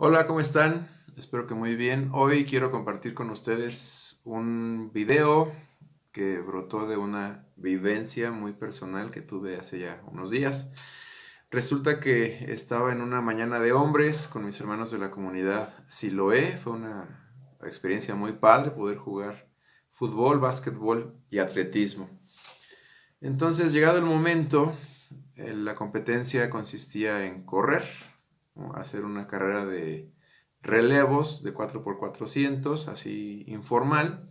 Hola, ¿cómo están? Espero que muy bien. Hoy quiero compartir con ustedes un video que brotó de una vivencia muy personal que tuve hace ya unos días. Resulta que estaba en una mañana de hombres con mis hermanos de la comunidad Siloé. Fue una experiencia muy padre poder jugar fútbol, básquetbol y atletismo. Entonces, llegado el momento, eh, la competencia consistía en correr hacer una carrera de relevos de 4x400, así informal.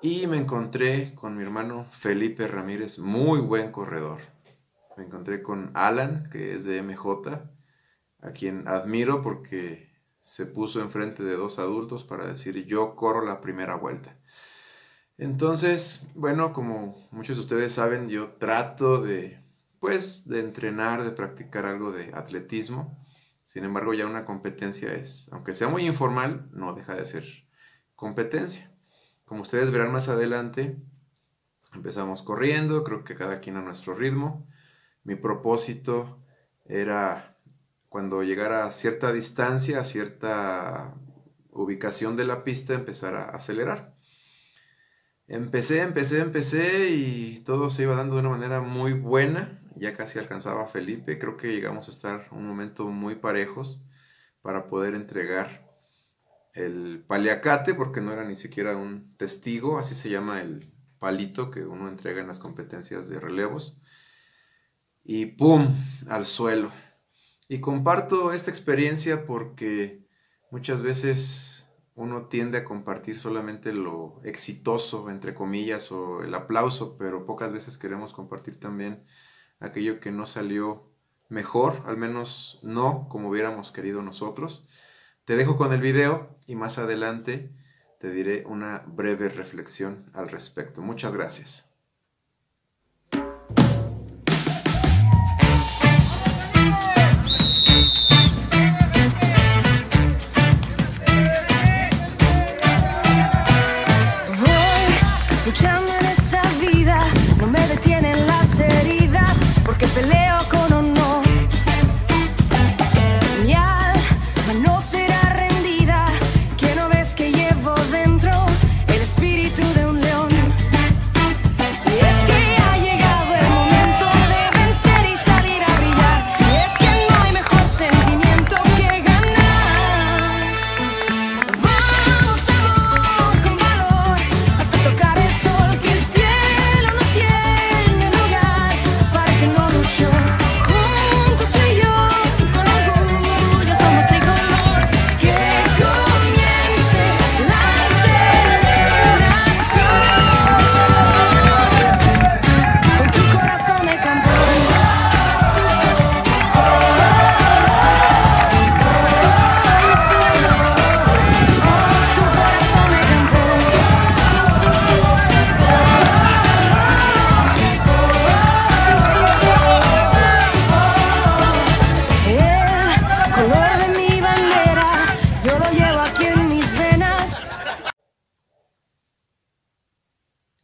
Y me encontré con mi hermano Felipe Ramírez, muy buen corredor. Me encontré con Alan, que es de MJ, a quien admiro porque se puso enfrente de dos adultos para decir yo corro la primera vuelta. Entonces, bueno, como muchos de ustedes saben, yo trato de pues de entrenar, de practicar algo de atletismo. Sin embargo, ya una competencia es, aunque sea muy informal, no deja de ser competencia. Como ustedes verán más adelante, empezamos corriendo, creo que cada quien a nuestro ritmo. Mi propósito era cuando llegara a cierta distancia, a cierta ubicación de la pista, empezar a acelerar. Empecé, empecé, empecé y todo se iba dando de una manera muy buena ya casi alcanzaba Felipe. Creo que llegamos a estar un momento muy parejos para poder entregar el paliacate, porque no era ni siquiera un testigo, así se llama el palito que uno entrega en las competencias de relevos. Y ¡pum! al suelo. Y comparto esta experiencia porque muchas veces uno tiende a compartir solamente lo exitoso, entre comillas, o el aplauso, pero pocas veces queremos compartir también aquello que no salió mejor, al menos no como hubiéramos querido nosotros. Te dejo con el video y más adelante te diré una breve reflexión al respecto. Muchas gracias.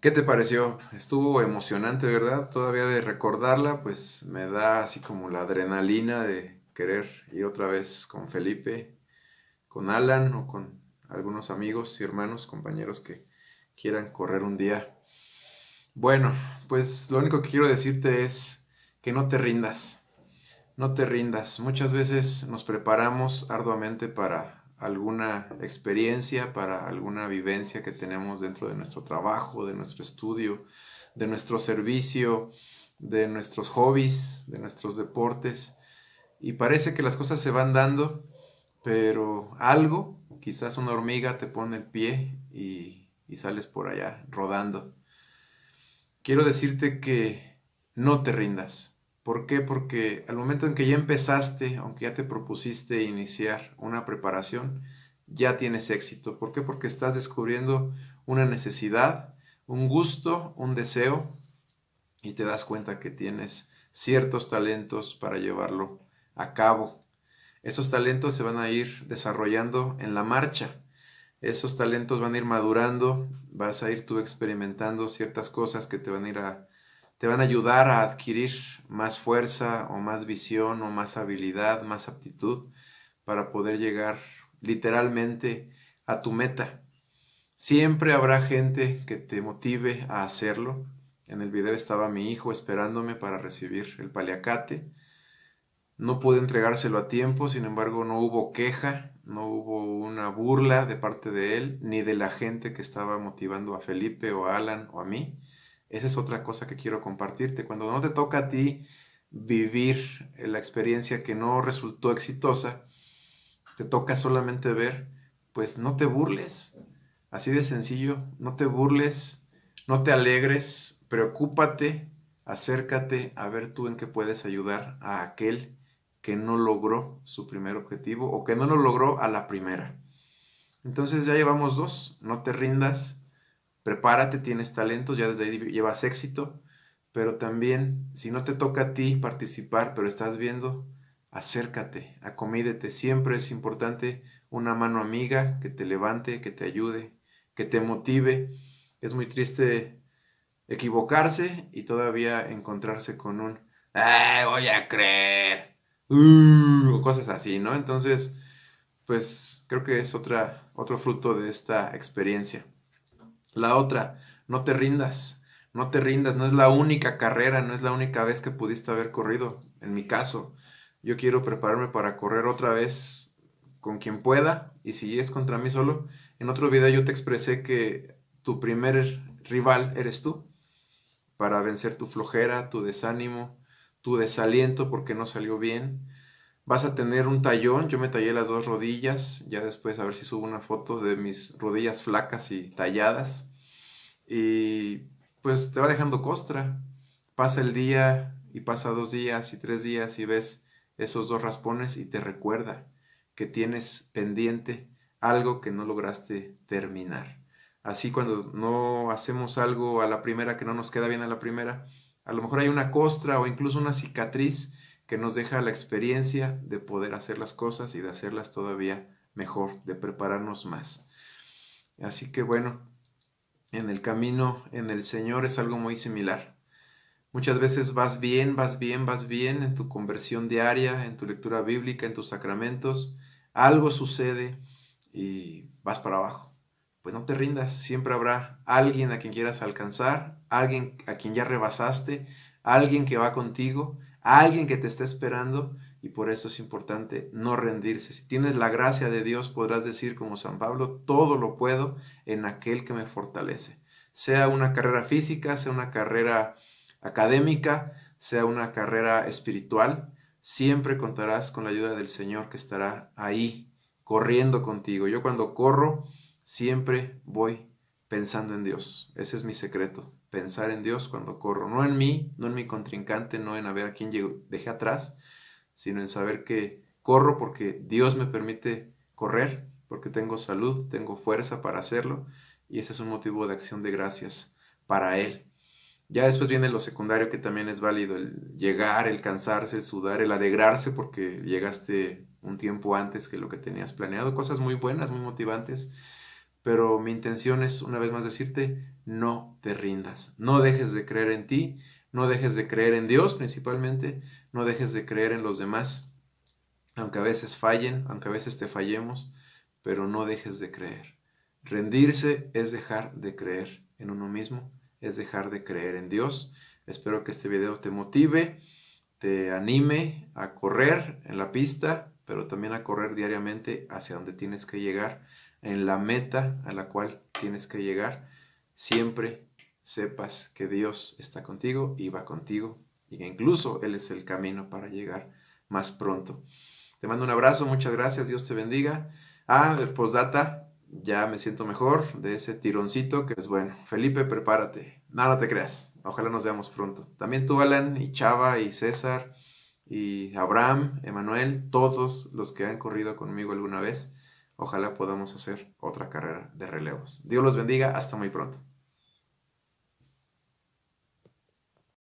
¿Qué te pareció? Estuvo emocionante, ¿verdad? Todavía de recordarla, pues me da así como la adrenalina de querer ir otra vez con Felipe, con Alan o con algunos amigos y hermanos, compañeros que quieran correr un día. Bueno, pues lo único que quiero decirte es que no te rindas, no te rindas. Muchas veces nos preparamos arduamente para alguna experiencia, para alguna vivencia que tenemos dentro de nuestro trabajo, de nuestro estudio, de nuestro servicio, de nuestros hobbies, de nuestros deportes. Y parece que las cosas se van dando, pero algo, quizás una hormiga te pone el pie y, y sales por allá rodando. Quiero decirte que no te rindas ¿Por qué? Porque al momento en que ya empezaste, aunque ya te propusiste iniciar una preparación, ya tienes éxito. ¿Por qué? Porque estás descubriendo una necesidad, un gusto, un deseo y te das cuenta que tienes ciertos talentos para llevarlo a cabo. Esos talentos se van a ir desarrollando en la marcha. Esos talentos van a ir madurando, vas a ir tú experimentando ciertas cosas que te van a ir a, te van a ayudar a adquirir más fuerza o más visión o más habilidad, más aptitud para poder llegar literalmente a tu meta. Siempre habrá gente que te motive a hacerlo. En el video estaba mi hijo esperándome para recibir el paliacate. No pude entregárselo a tiempo, sin embargo no hubo queja, no hubo una burla de parte de él, ni de la gente que estaba motivando a Felipe o a Alan o a mí. Esa es otra cosa que quiero compartirte. Cuando no te toca a ti vivir eh, la experiencia que no resultó exitosa, te toca solamente ver, pues no te burles. Así de sencillo, no te burles, no te alegres, preocúpate, acércate a ver tú en qué puedes ayudar a aquel que no logró su primer objetivo o que no lo logró a la primera. Entonces ya llevamos dos, no te rindas, prepárate, tienes talentos, ya desde ahí llevas éxito, pero también si no te toca a ti participar, pero estás viendo, acércate, acomídete, siempre es importante una mano amiga que te levante, que te ayude, que te motive. Es muy triste equivocarse y todavía encontrarse con un voy a creer! Uh", o cosas así, ¿no? Entonces, pues creo que es otra, otro fruto de esta experiencia. La otra, no te rindas, no te rindas, no es la única carrera, no es la única vez que pudiste haber corrido. En mi caso, yo quiero prepararme para correr otra vez con quien pueda y si es contra mí solo. En otro video yo te expresé que tu primer rival eres tú para vencer tu flojera, tu desánimo, tu desaliento porque no salió bien vas a tener un tallón. Yo me tallé las dos rodillas. Ya después a ver si subo una foto de mis rodillas flacas y talladas. Y pues te va dejando costra. Pasa el día y pasa dos días y tres días y ves esos dos raspones y te recuerda que tienes pendiente algo que no lograste terminar. Así cuando no hacemos algo a la primera que no nos queda bien a la primera, a lo mejor hay una costra o incluso una cicatriz que nos deja la experiencia de poder hacer las cosas y de hacerlas todavía mejor, de prepararnos más. Así que bueno, en el camino, en el Señor es algo muy similar. Muchas veces vas bien, vas bien, vas bien en tu conversión diaria, en tu lectura bíblica, en tus sacramentos. Algo sucede y vas para abajo. Pues no te rindas, siempre habrá alguien a quien quieras alcanzar, alguien a quien ya rebasaste, alguien que va contigo a alguien que te está esperando y por eso es importante no rendirse. Si tienes la gracia de Dios podrás decir como San Pablo, todo lo puedo en aquel que me fortalece. Sea una carrera física, sea una carrera académica, sea una carrera espiritual, siempre contarás con la ayuda del Señor que estará ahí corriendo contigo. Yo cuando corro siempre voy pensando en Dios. Ese es mi secreto pensar en Dios cuando corro, no en mí, no en mi contrincante, no en a ver a quién deje dejé atrás, sino en saber que corro porque Dios me permite correr, porque tengo salud, tengo fuerza para hacerlo y ese es un motivo de acción de gracias para Él. Ya después viene lo secundario que también es válido, el llegar, el cansarse, el sudar, el alegrarse porque llegaste un tiempo antes que lo que tenías planeado, cosas muy buenas, muy motivantes pero mi intención es una vez más decirte, no te rindas, no dejes de creer en ti, no dejes de creer en Dios principalmente, no dejes de creer en los demás, aunque a veces fallen, aunque a veces te fallemos, pero no dejes de creer. Rendirse es dejar de creer en uno mismo, es dejar de creer en Dios. Espero que este video te motive, te anime a correr en la pista, pero también a correr diariamente hacia donde tienes que llegar en la meta a la cual tienes que llegar, siempre sepas que Dios está contigo y va contigo y que incluso Él es el camino para llegar más pronto. Te mando un abrazo, muchas gracias, Dios te bendiga. Ah, postdata, ya me siento mejor de ese tironcito que es bueno. Felipe, prepárate. nada te creas. Ojalá nos veamos pronto. También tú, Alan, y Chava, y César, y Abraham, Emanuel, todos los que han corrido conmigo alguna vez ojalá podamos hacer otra carrera de relevos. Dios los bendiga, hasta muy pronto.